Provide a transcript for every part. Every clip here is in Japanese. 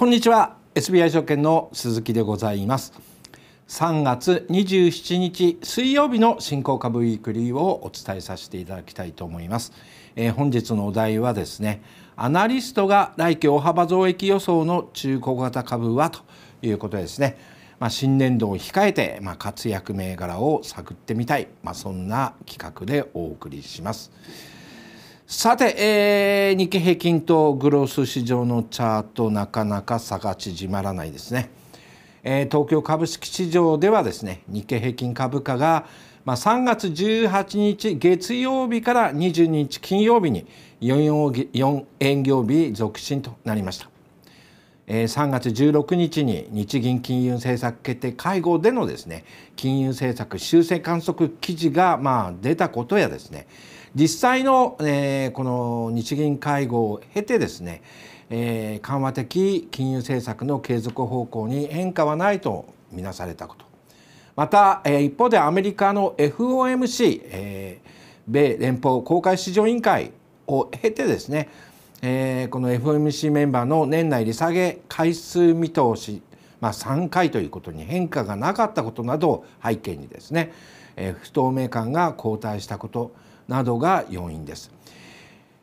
こんにちは SBI 証券の鈴木でございます3月27日水曜日の新興株ウィークリーをお伝えさせていただきたいと思います、えー、本日のお題はですねアナリストが来期大幅増益予想の中古型株はということですねまあ、新年度を控えて、まあ、活躍銘柄を探ってみたい、まあ、そんな企画でお送りします。さて、えー、日経平均とグロース市場のチャートなかなか差が縮まらないですね、えー、東京株式市場ではですね日経平均株価が、まあ、3月18日月曜日から22日金曜日に 4, 営業日続伸となりました、えー、3月16日に日銀金融政策決定会合でのですね金融政策修正観測記事がまあ出たことやですね実際の、えー、この日銀会合を経てですね、えー、緩和的金融政策の継続方向に変化はないと見なされたことまた、えー、一方でアメリカの FOMC、えー、米連邦公開市場委員会を経てですね、えー、この FOMC メンバーの年内利下げ回数見通し、まあ、3回ということに変化がなかったことなどを背景にですね、えー、不透明感が後退したことなどが要因です。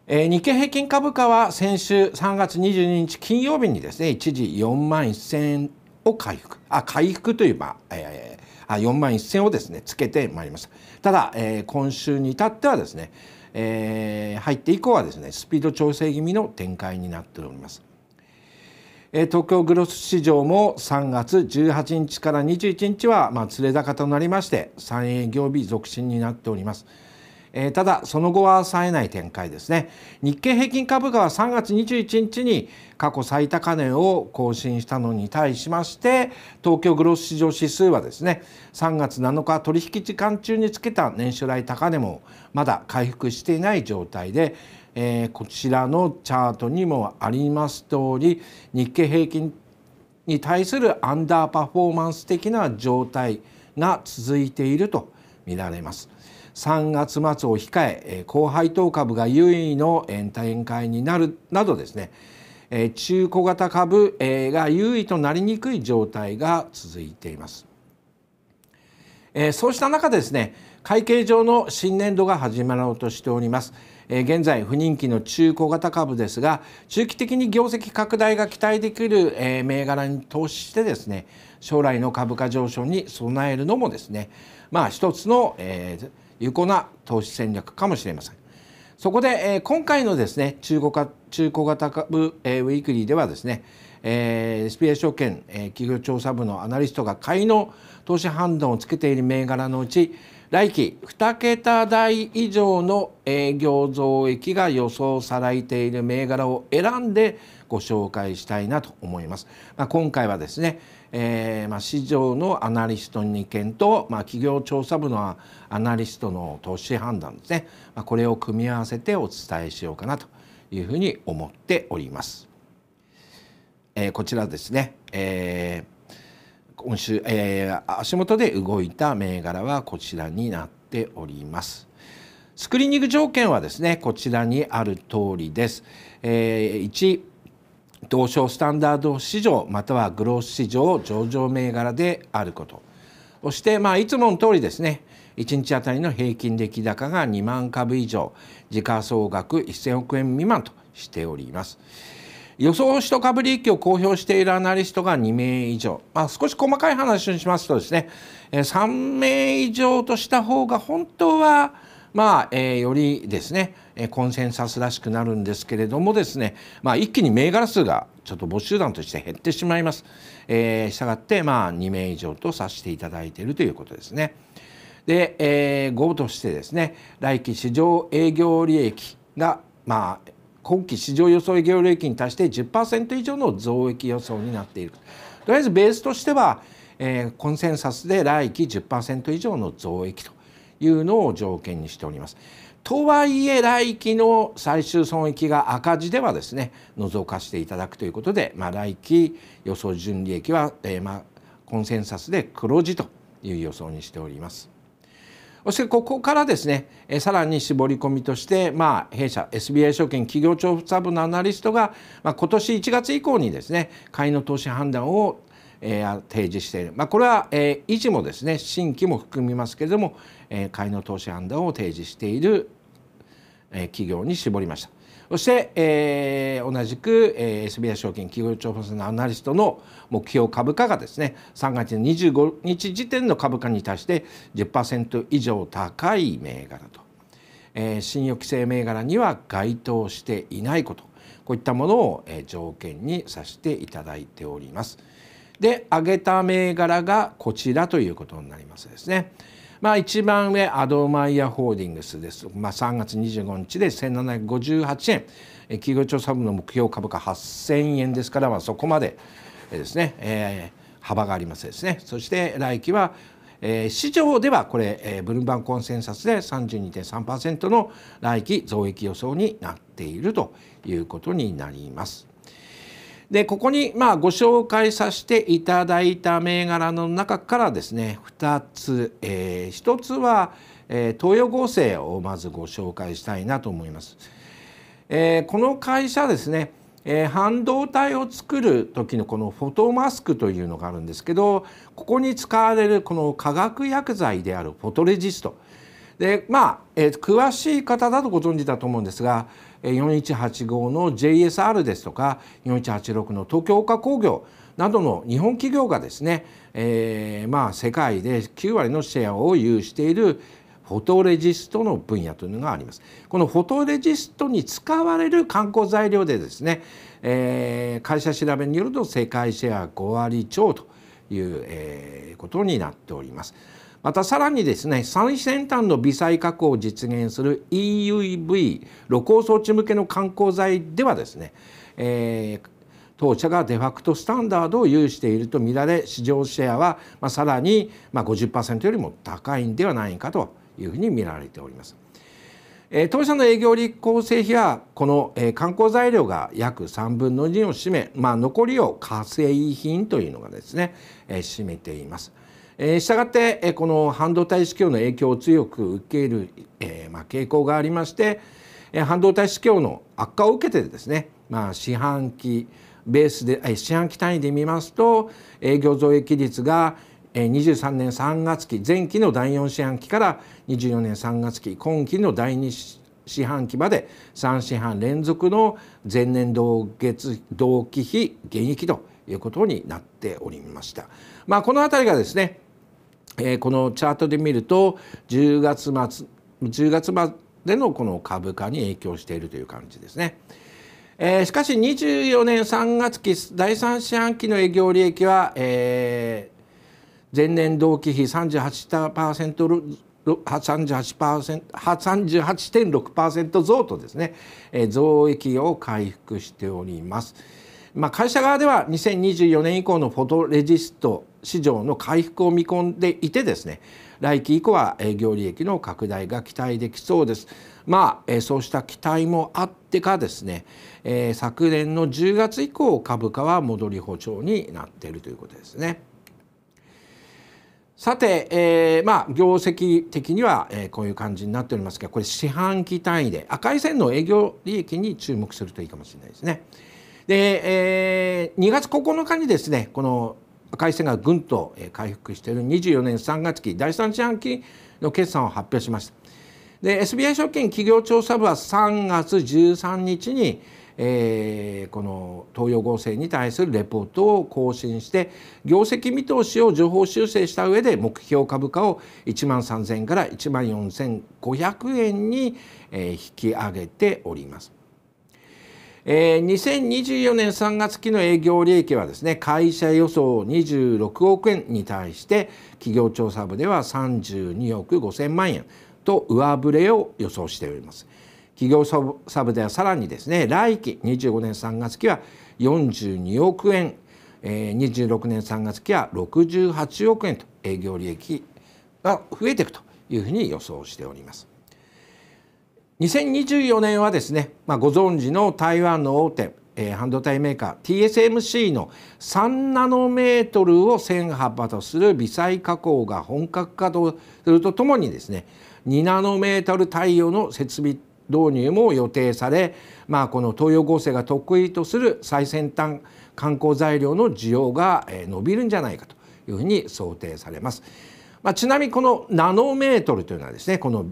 えー、日経平均株価は先週3月22日金曜日にですね一時4万1000円を回復あ回復という、ば、えー、4万1000円をですねつけてまいりましたただ、えー、今週に至ってはですね、えー、入って以降はですねスピード調整気味の展開になっております東京グロス市場も3月18日から21日は、まあ、連れ高となりまして3営業日続伸になっております。えー、ただその後は冴えない展開ですね日経平均株価は3月21日に過去最高値を更新したのに対しまして東京グロス市場指数はですね3月7日取引時間中につけた年初来高値もまだ回復していない状態でえー、こちらのチャートにもあります通り日経平均に対するアンダーパフォーマンス的な状態が続いていると見られます。3月末を控え高配当株が優位の展開になるなどですね中小型株が優位となりにくい状態が続いています。そうした中ですね会計上の新年度が始まろうとしております。現在不人気の中小型株ですが中期的に業績拡大が期待できる銘柄に投資してですね将来の株価上昇に備えるのもですねまあ一つの、えー有効な投資戦略かもしれません。そこで、えー、今回のですね中古か中古型株、えー、ウィークリーではですね、えー、SPA 証券、えー、企業調査部のアナリストが買いの投資判断をつけている銘柄のうち来期2桁台以上の営業増益が予想されている銘柄を選んでご紹介したいなと思います。まあ、今回はですねえーまあ、市場のアナリスト2件と、まあ、企業調査部のアナリストの投資判断ですね、まあ、これを組み合わせてお伝えしようかなというふうに思っております。えー、こちらですね、えー、今週、えー、足元で動いた銘柄はこちらになっております。スクリーニング条件はですねこちらにある通りです。えー、1東証スタンダード市場またはグロース市場上場銘柄であることそしてまあいつもの通りですね1日あたりの平均出来高が2万株以上時価総額1000億円未満としております予想しと株利益を公表しているアナリストが2名以上、まあ、少し細かい話にしますとですね3名以上とした方が本当はまあ、えー、よりですねコンセンサスらしくなるんですけれどもですね、まあ、一気に銘柄数がちょっと母集団として減ってしまいます。えー、したがってまあ2名以上とさせていただいているということですね。で、えー、5としてですね来期市場営業利益がまあ今期市場予想営業利益に対して10%以上の増益予想になっているとりあえずベースとしては、えー、コンセンサスで来期10%以上の増益というのを条件にしておりますとはいえ来期の最終損益が赤字ではですね除かしていただくということで、まあ、来期予想純利益は、えー、まあコンセンサスで黒字という予想にしております。そしてここからですねさらに絞り込みとして、まあ、弊社 SBI 証券企業調査部のアナリストが、まあ、今年1月以降にですね買いの投資判断を、え提示している、まあ、これは、え維持もですね新規も含みますけれども、え買いの投資判断を提示している企業に絞りましたそして、えー、同じく、えー、SBI 証券企業調査のアナリストの目標株価がですね3月25日時点の株価に対して10%以上高い銘柄と、えー、信用規制銘柄には該当していないことこういったものを、えー、条件にさせていただいております。で上げた銘柄がこちらということになりますですね。まあ、一番上アドマイヤホールディングスです、まあ、3月25日で1758円企業調査部の目標株価8000円ですから、まあ、そこまでですね、えー、幅がありますですねそして来期はえー、市場ではこれ、えー、ブルーバーコンセンサスで32.3%の来期増益予想になっているということになります。でここにまあご紹介させていただいた銘柄の中からですね2つ、えー、1つは、えー、東洋合成をまずご紹介したいなと思います。えー、この会社ですね、えー、半導体を作る時のこのフォトマスクというのがあるんですけどここに使われるこの化学薬剤であるフォトレジストでまあ、えー、詳しい方だとご存知だと思うんですが4185の JSR ですとか4186の東京岡工業などの日本企業がですね、えー、まあ世界で9割のシェアを有しているフォトレジストの分野というのがあります。このフォトレジストに使われる観光材料でですね、えー、会社調べによると世界シェア5割超という、えー、ことになっております。またさらにですね最先端の微細加工を実現する EUV 露光装置向けの観光材ではですね、えー、当社がデファクトスタンダードを有しているとみられ市場シェアは、まあ、さらに、まあ50%よりも高いんではないかというふうに見られております。当社の営業立候成費はこの観光材料が約3分の2を占め、まあ、残りを化成品というのがですね占めています。えー、したがって、えー、この半導体市況の影響を強く受ける、えーまあ、傾向がありまして、えー、半導体市況の悪化を受けてですね、まあ、四半期ベースで、えー、四半期単位で見ますと営業増益率が23年3月期前期の第4四半期から24年3月期今期の第2四半期まで3四半連続の前年同月同期比減益ということになっておりました。まあ、この辺りがですねえー、このチャートで見ると10月末10月までのこの株価に影響しているという感じですね。えー、しかし24年3月期第3四半期の営業利益は、えー、前年同期比38% 38.6%増とですね、えー、増益を回復しております。まあ、会社側では2024年以降のフォトレジスト市場の回復を見込んでいてですね来期以降は営業利益の拡大が期待できそうです。まあ、そうした期待もあってかですね、え昨年の10月以降株価は戻り歩調になっているということですね。さて、えー、まあ業績的には、えこういう感じになっておりますがこれ四半期単位で赤い線の営業利益に注目するといいかもしれないですね。で、えー、2月9日にですねこの赤い線がぐんと回復している24年3月期第3四半期の決算を発表しましたで SBI 証券企業調査部は3月13日に、えー、この東洋合成に対するレポートを更新して業績見通しを情報修正した上で目標株価を1万3000円から1万4500円に引き上げております。えー、2024年3月期の営業利益はですね会社予想26億円に対して企業調査部では32億5000万円と上振れを予想しております。企業サブではさらにですね来期25年3月期は42億円26年3月期は68億円と営業利益が増えていくというふうに予想しております。2024年はですね、まあ、ご存知の台湾の大手、えー、半導体メーカー TSMC の3ナノメートルを線幅とする微細加工が本格化するとともにですね2ナノメートル太陽の設備導入も予定され、まあ、この東洋合成が得意とする最先端観光材料の需要が伸びるんじゃないかというふうに想定されます。まあ、ちなみにこのナノメートルというのはですねこの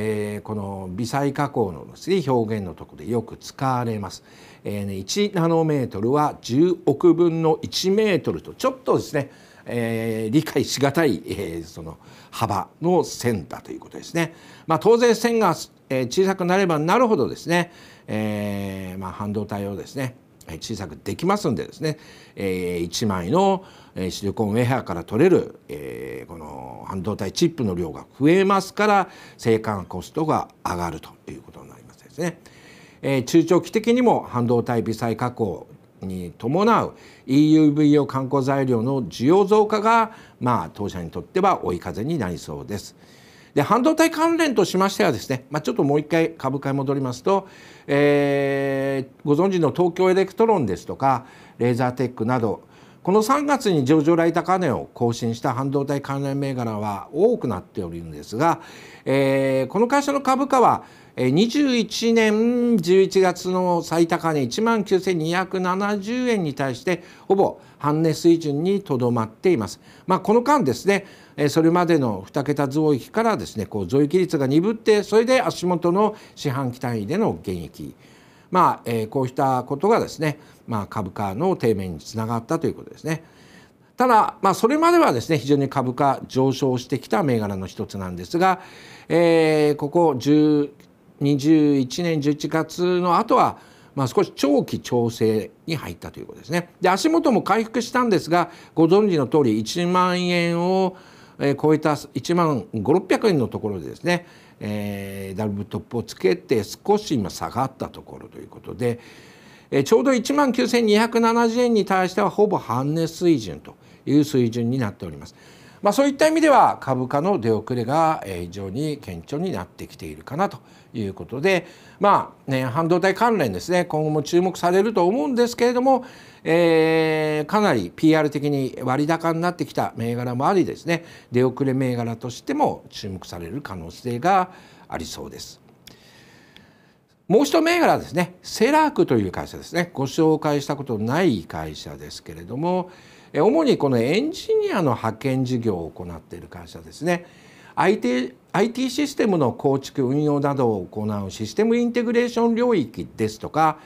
えー、この微細加工の表現のところでよく使われます。えーね、1ナノメートルは10億分の1メートルとちょっとですね、えー、理解しがたい、えー、その幅の線だということですね。まあ、当然線が、え小さくなればなるほどですね、えーまあ、半導体をですね小さくできますんでですね、え1枚のシリコンウェアから取れる、えこの半導体チップの量が増えますから生産コストが上がるということになりますですね。え中長期的にも半導体微細加工に伴う EUV 用観光材料の需要増加が、まあ、当社にとっては追い風になりそうです。で半導体関連としましてはですね、まあ、ちょっともう一回株価に戻りますと、えー、ご存知の東京エレクトロンですとかレーザーテックなどこの3月に上場来高値を更新した半導体関連銘柄は多くなっておるんですが、えー、この会社の株価は21年11月の最高値1万9270円に対してほぼ半値水準にとどまっています。まあ、この間ですねそれまでの2桁増益からですねこう増益率が鈍ってそれで足元の四半期単位での減益まあ、えこうしたことがですねまあ、株価の低迷につながったということですね。ただ、まあ、それまではですね非常に株価上昇してきた銘柄の一つなんですが、えー、ここ21年11月の後はまあ、少し長期調整に入ったということですね。で足元も回復したんですがご存知の通り1万円を超えた1万5600円のところでですね、えー、ダブルトップをつけて少し今下がったところということで、えちょうど1万9270円に対してはほぼ半値水準という水準になっております。まあ、そういった意味では株価の出遅れが非常に顕著になってきているかなということで、まあね、半導体関連ですね今後も注目されると思うんですけれども、えかなり PR 的に割高になってきた銘柄もありですね出遅れ銘柄としても注目される可能性がありそうです。もう一銘柄ですねセラークという会社ですねご紹介したことない会社ですけれども主にこのエンジニアの派遣事業を行っている会社ですね IT, IT システムの構築運用などを行うシステムインテグレーション領域ですとか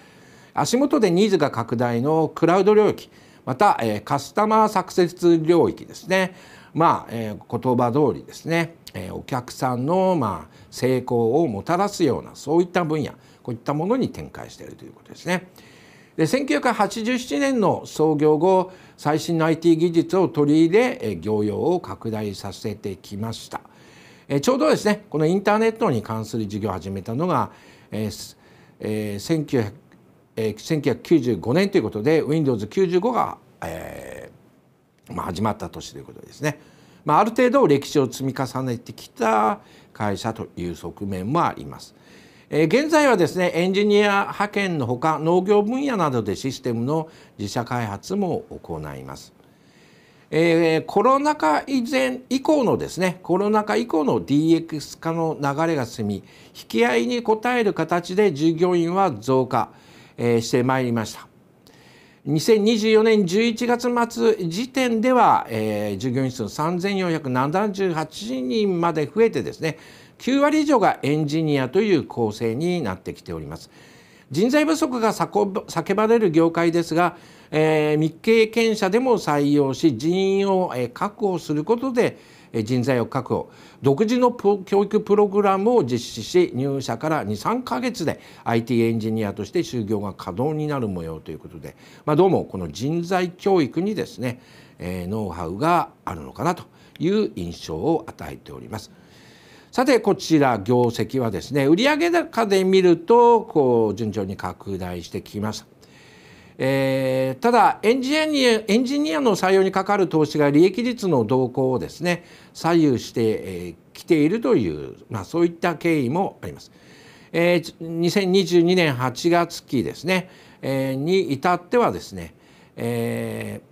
足元でニーズが拡大のクラウド領域また、えカスタマーサクセス領域ですねまあ、え言葉通りですね、えお客さんの、ま成功をもたらすようなそういった分野こういったものに展開しているということですね。で1987年の創業後最新の IT 技術を取り入れ業用を拡大させてきましたえちょうどですねこのインターネットに関する事業を始めたのが、えーえーえー、1995年ということで Windows95 が、えーまあ、始まった年ということですね、まあ、ある程度歴史を積み重ねてきた会社という側面もあります。え現在はですねエンジニア派遣のほか農業分野などでシステムの自社開発も行います。えコロナ禍以前以降のですねコロナ禍以降の DX 化の流れが進み引き合いに応える形で従業員は増加、えしてまいりました。2024年11月末時点では、えー、従業員数3478人まで増えてですね9割以上がエンジニアという構成になってきております。人材不足が叫ばれる業界ですが、えー、未経験者でも採用し人員を確保することで人材を確保独自の教育プログラムを実施し入社から23か月で IT エンジニアとして就業が可能になる模様ということで、まあ、どうもこの人材教育にですね、えー、ノウハウがあるのかなという印象を与えております。さてこちら業績はですね売上高で見るとこう順調に拡大してきますえー、ただエンジニアエンジニアの採用にかかる投資が利益率の動向をですね左右してき、えー、ているという、まあ、そういった経緯もあります。えー、2022年8月期ですね、えー、に至ってはですね、えー、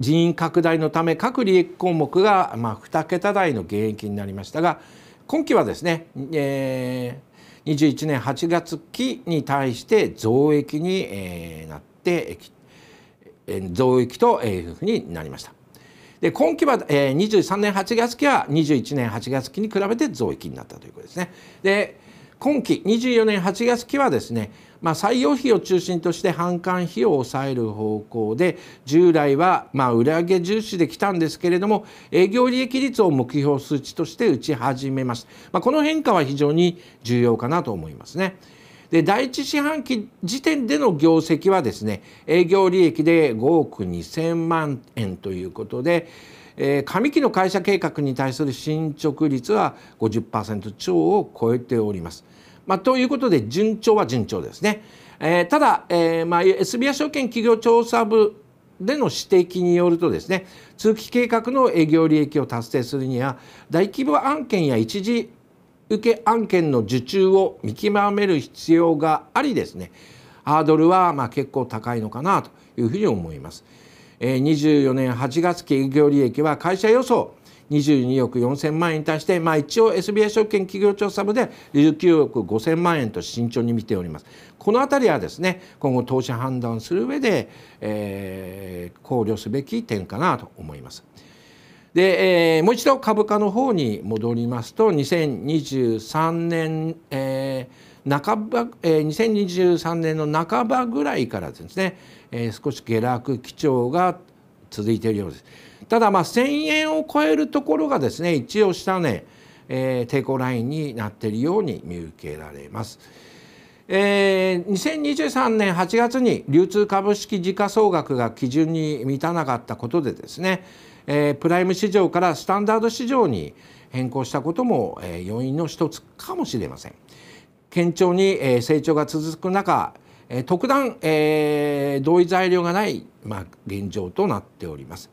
人員拡大のため各利益項目が、まあ、2桁台の減益になりましたが今期はですね、えー21年8月期に対して増益に、えー、なって増益というふうになりました。で今期は、えー、23年8月期は21年8月期に比べて増益になったということですね。で今期24年8月期はですね、まあ、採用費を中心として販管費を抑える方向で従来はま売上重視できたんですけれども営業利益率を目標数値として打ち始めます、まあ、この変化は非常に重要かなと思いますね。で第1四半期時点での業績はですね営業利益で5億2000万円ということでえー、上期の会社計画に対する進捗率は50%超を超えております。まあ、ということで順調は順調ですね。えー、ただ、えーまあ、SBI 証券企業調査部での指摘によるとですね通期計画の営業利益を達成するには大規模案件や一時受け案件の受注を見極める必要がありですねハードルはまあ結構高いのかなというふうに思います。24年8月期営業利益は会社予想22億4000万円に対して、まあ、一応 SBI 証券企業調査部で19億5000万円と慎重に見ております。この辺りはですね今後投資判断する上で、えー、考慮すべき点かなと思います。で、えー、もう一度株価の方に戻りますと2023年、えー半ばえー、2023年の半ばぐらいからですねえー、少し下落基調が続いているようです。ただまあ1000円を超えるところがですね一応下値、えー、抵抗ラインになっているように見受けられます。えー、2023年8月に流通株式時価総額が基準に満たなかったことでですね、えー、プライム市場からスタンダード市場に変更したことも、えー、要因の一つかもしれません。堅調に、え成長が続く中え特段、え同意材料がない、まあ、現状となっております。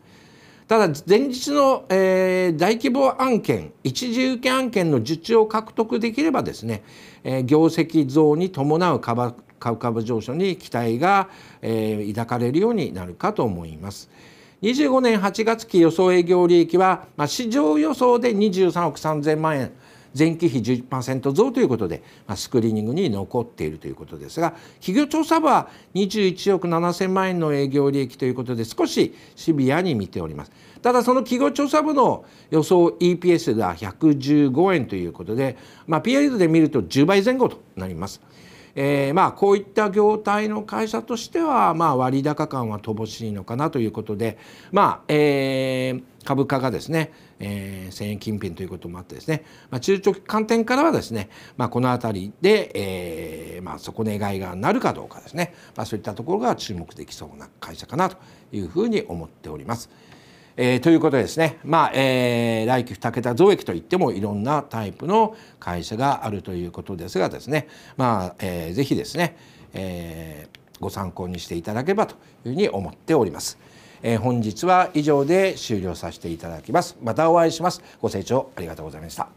ただ前日の、えー、大規模案件一次受け案件の受注を獲得できればですね、えー、業績増に伴う株株上昇に期待が、えー、抱かれるようになるかと思います。25年8月期予想営業利益は、まあ、市場予想で23億3000万円前期比11%増ということで、まあ、スクリーニングに残っているということですが企業調査部は21億7000万円の営業利益ということで少しシビアに見ておりますただその企業調査部の予想 EPS が115円ということで、まあ、PI で見ると10倍前後となります。えー、まあこういった業態の会社としてはまあ割高感は乏しいのかなということでまあえ株価がですねえー、1000円近辺ということもあってですね、まあ、中長期観点からはですね、まあ、この辺りで、えーまあ、底値買いがなるかどうかですね、まあ、そういったところが注目できそうな会社かなというふうに思っております。えー、ということでですね、まあえー、来期2桁増益といってもいろんなタイプの会社があるということですがですね、まあえー、ぜひですね、えー、ご参考にしていただければというふうに思っております。え本日は以上で終了させていただきますまたお会いしますご清聴ありがとうございました